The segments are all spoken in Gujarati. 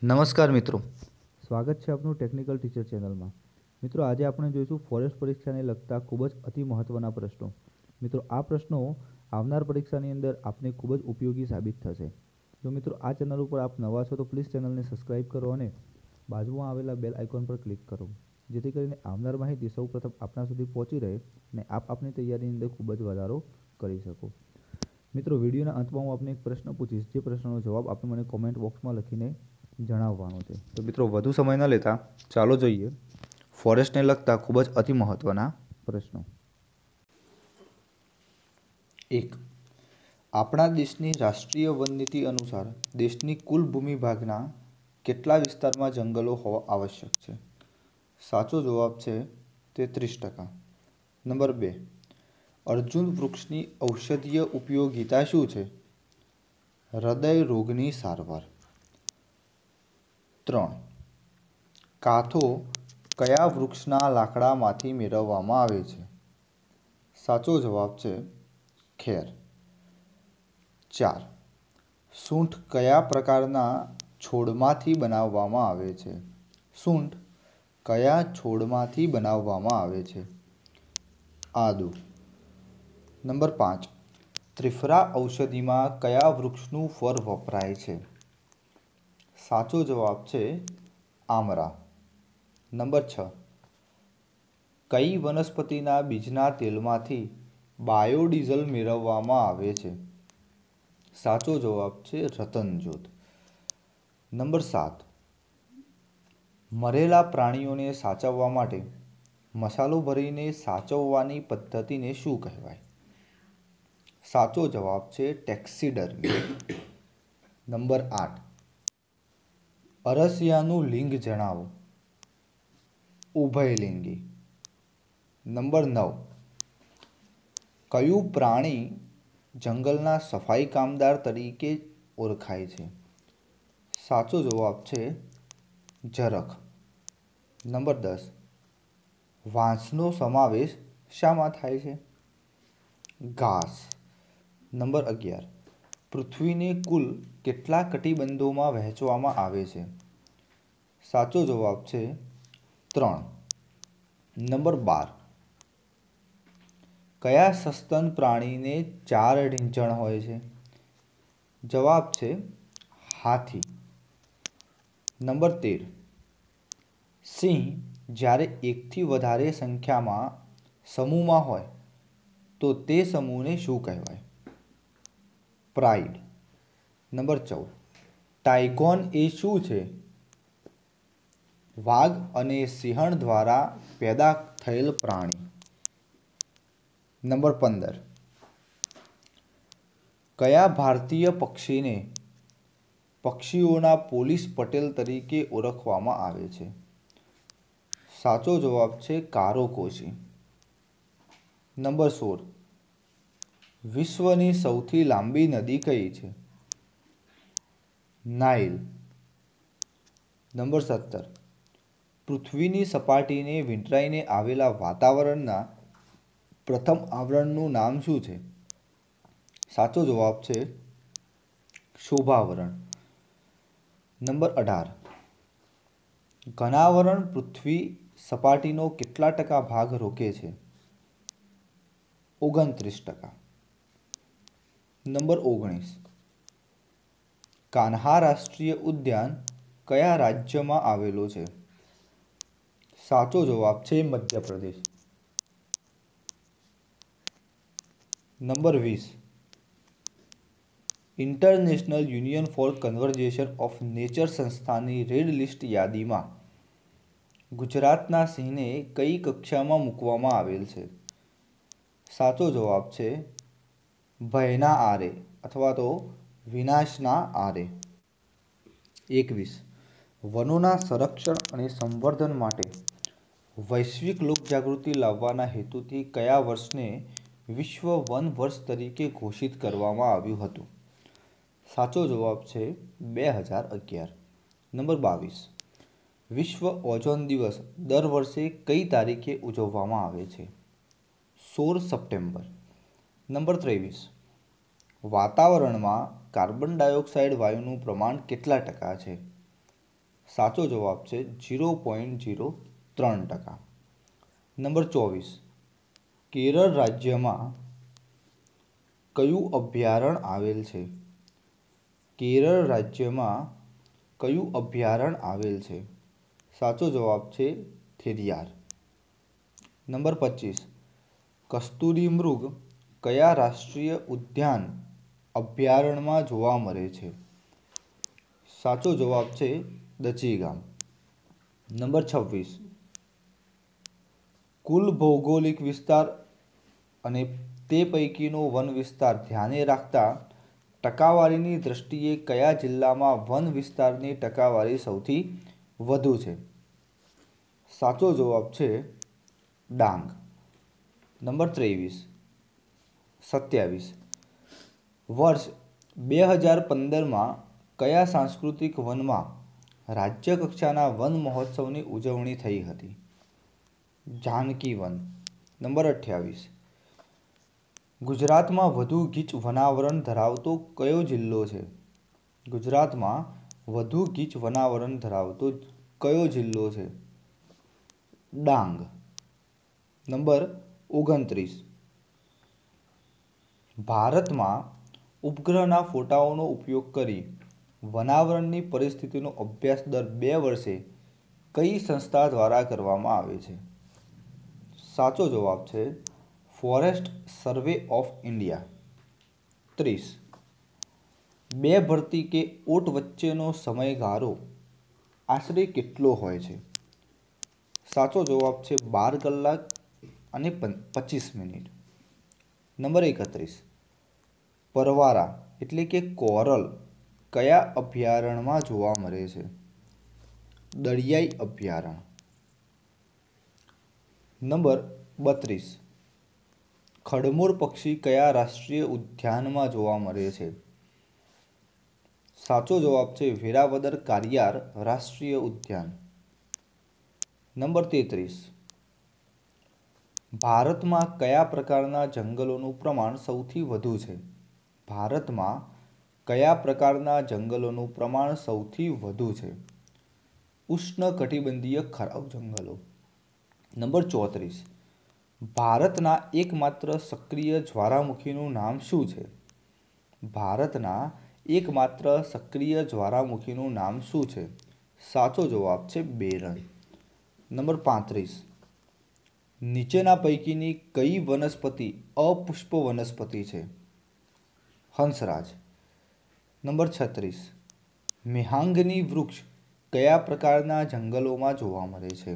નમસ્કાર મિત્રો સ્વાગત છે આપનું ટેકનિકલ ટીચર ચેનલમાં મિત્રો આજે આપણે જોઈશું ફોરેસ્ટ પરીક્ષાને લગતા ખૂબ જ અતિ મહત્ત્વના પ્રશ્નો મિત્રો આ પ્રશ્નો આવનાર પરીક્ષાની અંદર આપને ખૂબ જ ઉપયોગી સાબિત થશે જો મિત્રો આ ચેનલ ઉપર આપ નવા છો તો પ્લીઝ ચેનલને સબસ્ક્રાઇબ કરો અને બાજુમાં આવેલા બેલ આઇકોન પર ક્લિક કરો જેથી કરીને આવનાર માહિતી સૌપ્રથમ આપણા સુધી પહોંચી રહે અને આપ આપની તૈયારીની અંદર ખૂબ જ વધારો કરી શકો મિત્રો વિડીયોના અંતમાં હું આપને એક પ્રશ્ન પૂછીશ જે પ્રશ્નનો જવાબ આપણે મને કોમેન્ટ બોક્સમાં લખીને જણાવવાનું છે તો મિત્રો વધુ સમય ન લેતા ચાલો જોઈએ ફોરેસ્ટને લગતા ખૂબ જ અતિ મહત્ત્વના પ્રશ્નો એક આપણા દેશની રાષ્ટ્રીય વન નીતિ અનુસાર દેશની કુલ ભૂમિ ભાગના કેટલા વિસ્તારમાં જંગલો હોવા આવશ્યક છે સાચો જવાબ છે તે ત્રીસ ટકા નંબર બે અર્જુન વૃક્ષની ઔષધીય ઉપયોગિતા શું છે હૃદય રોગની સારવાર ત્રણ કાથો કયા વૃક્ષના લાકડામાંથી મેળવવામાં આવે છે સાચો જવાબ છે ખેર ચાર સૂંઠ કયા પ્રકારના છોડમાંથી બનાવવામાં આવે છે સૂંઠ કયા છોડમાંથી બનાવવામાં આવે છે આદુ નંબર પાંચ ત્રિફરા ઔષધિમાં કયા વૃક્ષનું ફર વપરાય છે સાચો જવાબ છે આમરા નંબર છ કઈ વનસ્પતિના બીજના તેલમાંથી બાયોડીઝલ મેળવવામાં આવે છે સાચો જવાબ છે રતનજોત નંબર સાત મરેલા પ્રાણીઓને સાચવવા માટે મસાલો ભરીને સાચવવાની પદ્ધતિને શું કહેવાય સાચો જવાબ છે ટેક્સીડર નંબર આઠ અરસિયાનું લિંગ જણાવો ઉભયલિંગી નંબર નવ કયું પ્રાણી જંગલના સફાઈ કામદાર તરીકે ઓળખાય છે સાચો જવાબ છે જરખ નંબર દસ વાંસનો સમાવેશ શામાં થાય છે ઘાસ નંબર અગિયાર પૃથ્વીને કુલ કેટલા કટિબંધોમાં વહેંચવામાં આવે છે સાચો જવાબ છે ત્રણ નંબર બાર કયા સસ્તન પ્રાણીને ચાર ઢીંચણ હોય છે જવાબ છે હાથી નંબર તેર સિંહ જ્યારે એકથી વધારે સંખ્યામાં સમૂહમાં હોય તો તે સમૂહને શું કહેવાય પ્રાઇડ નંબર ચૌદ ટાઇકોન એ શું છે વાઘ અને સિંહણ દ્વારા પેદા થયેલ પ્રાણી નંબર પંદર કયા ભારતીય પક્ષીને પક્ષીઓના પોલીસ પટેલ તરીકે ઓળખવામાં આવે છે સાચો જવાબ છે કારો કારોકોશી નંબર સોળ વિશ્વની સૌથી લાંબી નદી કઈ છે નાઇલ નંબર સત્તર પૃથ્વીની સપાટીને વીંટરાઈને આવેલા વાતાવરણના પ્રથમ આવરણનું નામ શું છે સાચો જવાબ છે શોભાવરણ નંબર અઢાર ઘનાવરણ પૃથ્વી સપાટીનો કેટલા ટકા ભાગ રોકે છે ઓગણત્રીસ ટકા નંબર ઓગણીસ કાન્હા રાષ્ટ્રીય ઉદ્યાન કયા રાજ્યમાં આવેલો છે સાચો જવાબ છે મધ્યપ્રદેશ નંબર વીસ international union for conservation of nature સંસ્થાની રેડ લિસ્ટ યાદીમાં ગુજરાતના સિંહને કઈ કક્ષામાં મૂકવામાં આવેલ છે સાચો જવાબ છે ભયના આરે અથવા તો વિનાશના આરે એકવીસ વનોના સંરક્ષણ અને સંવર્ધન માટે વૈશ્વિક લોકજાગૃતિ લાવવાના હેતુથી કયા વર્ષને વિશ્વ વન વર્ષ તરીકે ઘોષિત કરવામાં આવ્યું હતું સાચો જવાબ છે બે હજાર અગિયાર નંબર બાવીસ વિશ્વ ઓઝોન દિવસ દર વર્ષે કઈ તારીખે ઉજવવામાં આવે છે સોળ સપ્ટેમ્બર નંબર ત્રેવીસ વાતાવરણમાં કાર્બન ડાયોક્સાઇડ વાયુનું પ્રમાણ કેટલા ટકા છે સાચો જવાબ છે ઝીરો પોઈન્ટ ઝીરો ત્રણ ટકા નંબર ચોવીસ કેરળ રાજ્યમાં કયું અભયારણ્ય આવેલ છે કેરળ રાજ્યમાં કયું અભયારણ્ય આવેલ છે સાચો જવાબ છે થેરિયાર નંબર પચીસ કસ્તુરી મૃગ કયા રાષ્ટ્રીય ઉદ્યાન અભયારણ્યમાં જોવા મળે છે સાચો જવાબ છે દચીગામ નંબર છવ્વીસ કુલ ભૌગોલિક વિસ્તાર અને તે પૈકીનો વન વિસ્તાર ધ્યાને રાખતા ટકાવારીની દ્રષ્ટિએ કયા જિલ્લામાં વન વિસ્તારની ટકાવારી સૌથી વધુ છે સાચો જવાબ છે ડાંગ નંબર ત્રેવીસ સત્યાવીસ વર્ષ બે હજાર પંદરમાં કયા સાંસ્કૃતિક વનમાં રાજ્ય કક્ષાના વન મહોત્સવની ઉજવણી થઈ હતી જાનકી વન નંબર અઠ્યાવીસ ગુજરાતમાં વધુ ગીચ વનાવરણ ધરાવતો કયો જિલ્લો છે ગુજરાતમાં વધુ ગીચ વનાવરણ ધરાવતો કયો જિલ્લો છે ડાંગ નંબર ઓગણત્રીસ ભારતમાં ઉપગ્રહના ફોટાઓનો ઉપયોગ કરી વનાવરણની પરિસ્થિતિનો અભ્યાસ દર બે વર્ષે કઈ સંસ્થા દ્વારા કરવામાં આવે છે સાચો જવાબ છે ફોરેસ્ટ સર્વે ઓફ ઇન્ડિયા ત્રીસ બે ભરતી કે ઓટ વચ્ચેનો સમયગાળો આશરે કેટલો હોય છે સાચો જવાબ છે બાર કલાક અને પચીસ મિનિટ નંબર એકત્રીસ પરવારા એટલે કે કોરલ કયા અભયારણ્યમાં જોવા મળે છે દરિયાઈ અભયારણ્ય નંબર બત્રીસ ખડમોર પક્ષી કયા રાષ્ટ્રીય ઉદ્યાનમાં જોવા મળે છે સાચો જવાબ છે વેરાવદર કારિયાર રાષ્ટ્રીય ઉદ્યાન નંબર તેત્રીસ ભારતમાં કયા પ્રકારના જંગલોનું પ્રમાણ સૌથી વધુ છે ભારતમાં કયા પ્રકારના જંગલોનું પ્રમાણ સૌથી વધુ છે ઉષ્ણકટિબંધીય ખરાબ જંગલો નંબર ચોત્રીસ ભારતના એકમાત્ર સક્રિય જ્વાળામુખીનું નામ શું છે ભારતના એકમાત્ર સક્રિય જ્વાળામુખીનું નામ શું છે સાચો જવાબ છે બેરણ નંબર પાંત્રીસ નીચેના પૈકીની કઈ વનસ્પતિ અપુષ્પ વનસ્પતિ છે હંસરાજ નંબર છત્રીસ મેહાંગની વૃક્ષ કયા પ્રકારના જંગલોમાં જોવા મળે છે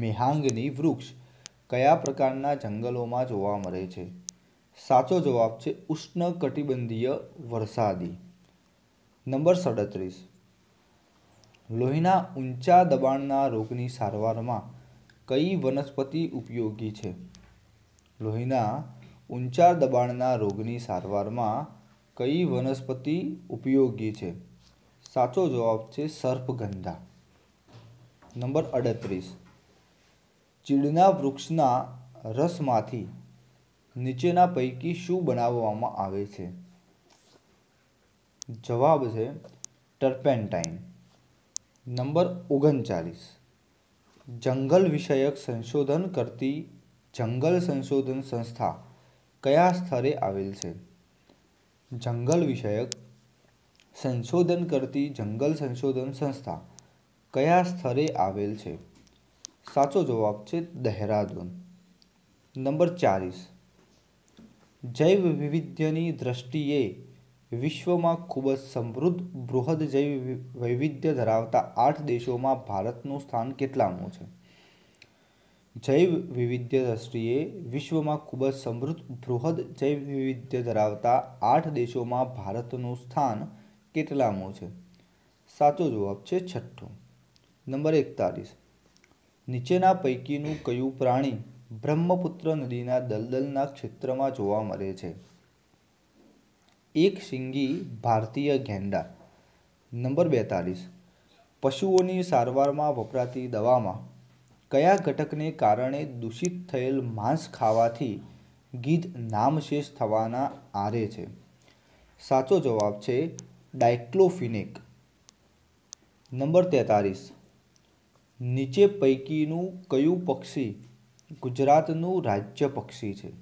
મેહાંગની વૃક્ષ કયા પ્રકારના જંગલોમાં જોવા મળે છે સાચો જવાબ છે ઉષ્ણ કટિબંધીય વરસાદી નંબર સડત્રીસ લોહીના ઊંચા દબાણના રોગની સારવારમાં કઈ વનસ્પતિ ઉપયોગી છે લોહીના ઊંચા દબાણના રોગની સારવારમાં કઈ વનસ્પતિ ઉપયોગી છે સાચો જવાબ છે સર્પગંધા નંબર અડત્રીસ ચીડના વૃક્ષના રસમાંથી નીચેના પૈકી શું બનાવવામાં આવે છે જવાબ છે ટર્પેન્ટાઇન નંબર ઓગણચાલીસ જંગલ વિષયક સંશોધન કરતી જંગલ સંશોધન સંસ્થા કયા સ્તરે આવેલ છે જંગલ વિષયક સંશોધન કરતી જંગલ સંશોધન સંસ્થા કયા સ્તરે આવેલ છે સાચો જવાબ છે દહેરાદૂન નંબર ચાલીસ જૈવ વૈવિધ્યની દ્રષ્ટિએ વિશ્વમાં ખૂબ જ સમૃદ્ધ બૃહદ જૈવ વૈવિધ્ય ધરાવતા આઠ દેશોમાં ભારતનું સ્થાન કેટલામું છે જૈવ વૈવિધ્ય દ્રષ્ટિએ વિશ્વમાં ખૂબ જ સમૃદ્ધ બૃહદ જૈવ વૈવિધ્ય ધરાવતા આઠ દેશોમાં ભારતનું સ્થાન કેટલામું છે સાચો જવાબ છે છઠ્ઠો નંબર એકતાલીસ નીચેના પૈકીનું કયું પ્રાણી બ્રહ્મપુત્ર નદીના દલદલના ક્ષેત્રમાં જોવા મળે છે એક સિંગી ભારતીય ગેંડા નંબર બેતાલીસ પશુઓની સારવારમાં વપરાતી દવામાં કયા ઘટકને કારણે દૂષિત થયેલ માંસ ખાવાથી ગીધ નામશેષ થવાના આરે છે સાચો જવાબ છે ડાયક્લોફિનેક નંબર તેતાલીસ નીચે પૈકીનું કયું પક્ષી ગુજરાતનું રાજ્ય પક્ષી છે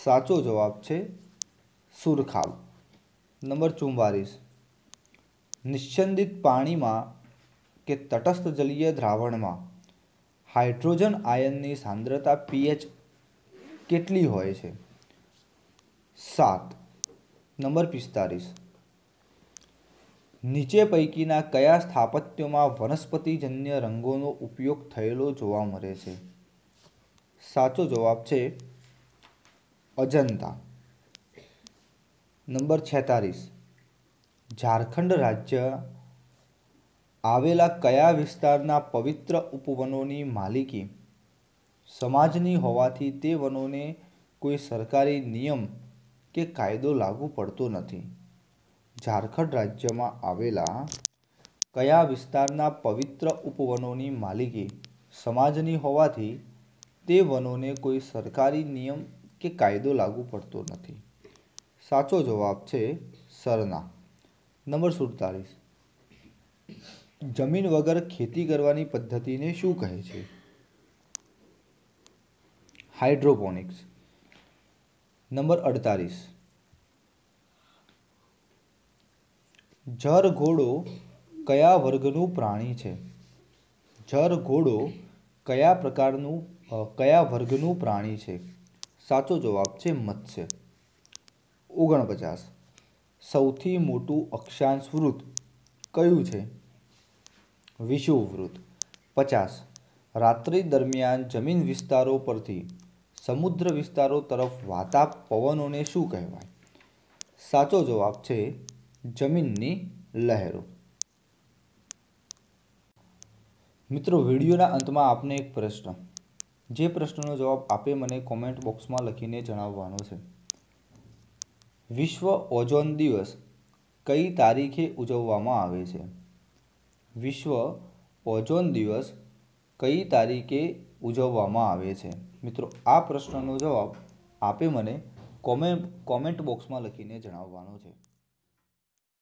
સાચો જવાબ છે સુરખાવ નંબર ચુમ્બાલીસ નિશ્ચંદિત પાણીમાં કે તટસ્થ જલીય દ્રાવણમાં હાઇડ્રોજન આયનની સાંદ્રતા પીએચ કેટલી હોય છે સાત નંબર પિસ્તાલીસ નીચે પૈકીના કયા સ્થાપત્યોમાં વનસ્પતિજન્ય રંગોનો ઉપયોગ થયેલો જોવા મળે છે સાચો જવાબ છે અજંતા નંબર છેતાલીસ ઝારખંડ રાજ્ય આવેલા કયા વિસ્તારના પવિત્ર ઉપવનોની માલિકી સમાજની હોવાથી તે વનોને કોઈ સરકારી નિયમ કે કાયદો લાગુ પડતો નથી ઝારખંડ રાજ્યમાં આવેલા કયા વિસ્તારના પવિત્ર ઉપવનોની માલિકી સમાજની હોવાથી તે વનોને કોઈ સરકારી નિયમ કે કાયદો લાગુ પડતો નથી સાચો જવાબ છે સરના નંબર સુડતાલીસ જમીન વગર ખેતી કરવાની પદ્ધતિને શું કહે છે હાઇડ્રોપોનિક્સ નંબર અડતાલીસ જર ઘોડો કયા વર્ગનું પ્રાણી છે જર ઘોડો કયા પ્રકારનું કયા વર્ગનું પ્રાણી છે સાચો જવાબ છે મત્સ્ય ઓગણપચાસ સૌથી મોટું અક્ષાંશ વૃત્ત કયું છે વિષુવવૃત્ત પચાસ રાત્રિ દરમિયાન જમીન વિસ્તારો પરથી સમુદ્ર વિસ્તારો તરફ વાતા પવનોને શું કહેવાય સાચો જવાબ છે જમીનની લહેરો મિત્રો વિડીયોના અંતમાં આપને એક પ્રશ્ન જે પ્રશ્નનો જવાબ આપે મને કોમેન્ટ બોક્સમાં લખીને જણાવવાનો છે વિશ્વ ઓઝોન દિવસ કઈ તારીખે ઉજવવામાં આવે છે વિશ્વ ઓઝોન દિવસ કઈ તારીખે ઉજવવામાં આવે છે મિત્રો આ પ્રશ્નનો જવાબ આપે મને કોમેન્ટ કોમેન્ટ બોક્સમાં લખીને જણાવવાનો છે